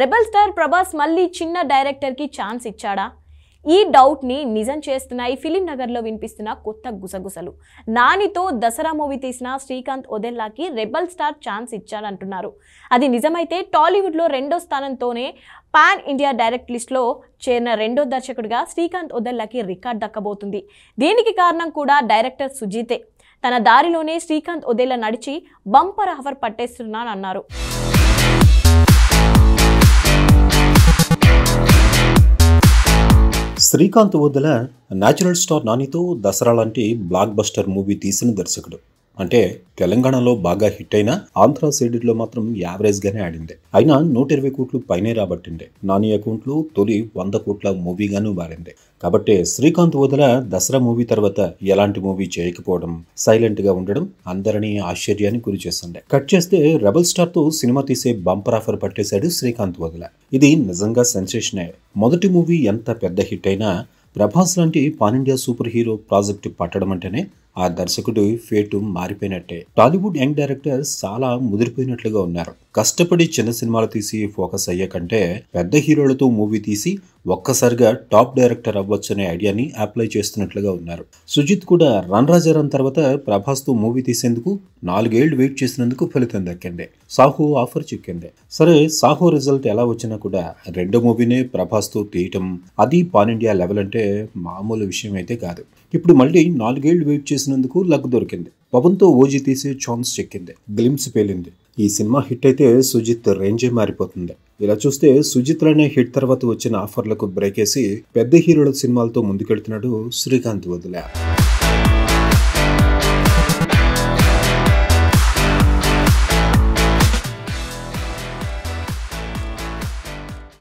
rebel star Prabhas మళ్ళీ చిన్న డైరెక్టర్కి ఛాన్స్ ఇచ్చాడా ఈ డౌట్ని నిజం చేస్తున్నాయి ఫిలిం నగర్లో వినిపిస్తున్న కొత్త గుసగుసలు నానితో దసరా మూవీ తీసిన శ్రీకాంత్ ఒదెల్లాకి రెబల్ స్టార్ ఛాన్స్ ఇచ్చాడంటున్నారు అది నిజమైతే టాలీవుడ్లో రెండో స్థానంతోనే పాన్ ఇండియా డైరెక్ట్ లిస్ట్లో చేరిన రెండో దర్శకుడిగా శ్రీకాంత్ ఒదెల్లాకి రికార్డ్ దక్కబోతుంది దీనికి కారణం కూడా డైరెక్టర్ సుజీతే తన దారిలోనే శ్రీకాంత్ ఒదేలా నడిచి బంపర్ హవర్ పట్టేస్తున్నానన్నారు శ్రీకాంత్ వద్దల న్యాచురల్ స్టార్ నానితో దసరా లాంటి బ్లాక్ బస్టర్ మూవీ తీసిన దర్శకుడు అంటే తెలంగాణలో బాగా హిట్ అయినా ఆంధ్ర లో మాత్రం యావరేజ్ గానే ఆడింది అయినా నూట ఇరవై కోట్లు పైనే రాబట్టింది నాని అకౌంట్ లో తొలి వంద కోట్ల మూవీగాను మారింది కాబట్టి శ్రీకాంత్ వదల దసరా మూవీ తర్వాత ఎలాంటి మూవీ చేయకపోవడం సైలెంట్ గా ఉండడం అందరినీ ఆశ్చర్యానికి గురి చేస్తుండే కట్ చేస్తే రెబల్ స్టార్ తో సినిమా తీసే బంపర్ ఆఫర్ పట్టేశాడు శ్రీకాంత్ వదల ఇది నిజంగా సెన్సేషనే మొదటి మూవీ ఎంత పెద్ద హిట్ అయినా ప్రభాస్ లాంటి pan India super hero project పట్టడం అంటేనే ఆ దర్శకుడి ఫేటు మారిపోయినట్టే టాలీవుడ్ యంగ్ డైరెక్టర్ చాలా ముదిరిపోయినట్లుగా ఉన్నారు కష్టపడి చిన్న సినిమాలు తీసి ఫోకస్ అయ్యే కంటే పెద్ద హీరోలతో మూవీ తీసి ఒక్కసారిగా టాప్ డైరెక్టర్ అవ్వచ్చు అనే ఐడియాని అప్లై చేస్తున్నట్లుగా ఉన్నారు సుజిత్ కూడా రన్ రాజారాం తర్వాత ప్రభాస్తో మూవీ తీసేందుకు నాలుగేళ్లు వెయిట్ చేసినందుకు ఫలితం దక్కింది సాహో ఆఫర్ చిక్కింది సరే సాహో రిజల్ట్ ఎలా వచ్చినా కూడా రెండో మూవీనే ప్రభాస్తో తీయటం అది పాన్ ఇండియా లెవెల్ అంటే మామూలు విషయం అయితే కాదు ఇప్పుడు మళ్ళీ నాలుగేళ్లు వెయిట్ చేసినందుకు లగ్ దొరికింది పవన్తో ఓజీ తీసే ఛాన్స్ చెక్కింది గ్లిమ్స్ పేలింది ఈ సినిమా హిట్ అయితే సుజిత్ రేంజే మారిపోతుంది ఇలా చూస్తే సుజిత్ అనే హిట్ తర్వాత వచ్చిన ఆఫర్లకు వేసి పెద్ద హీరోల సినిమాలతో ముందుకెళ్తున్నాడు శ్రీకాంత్ వదిలే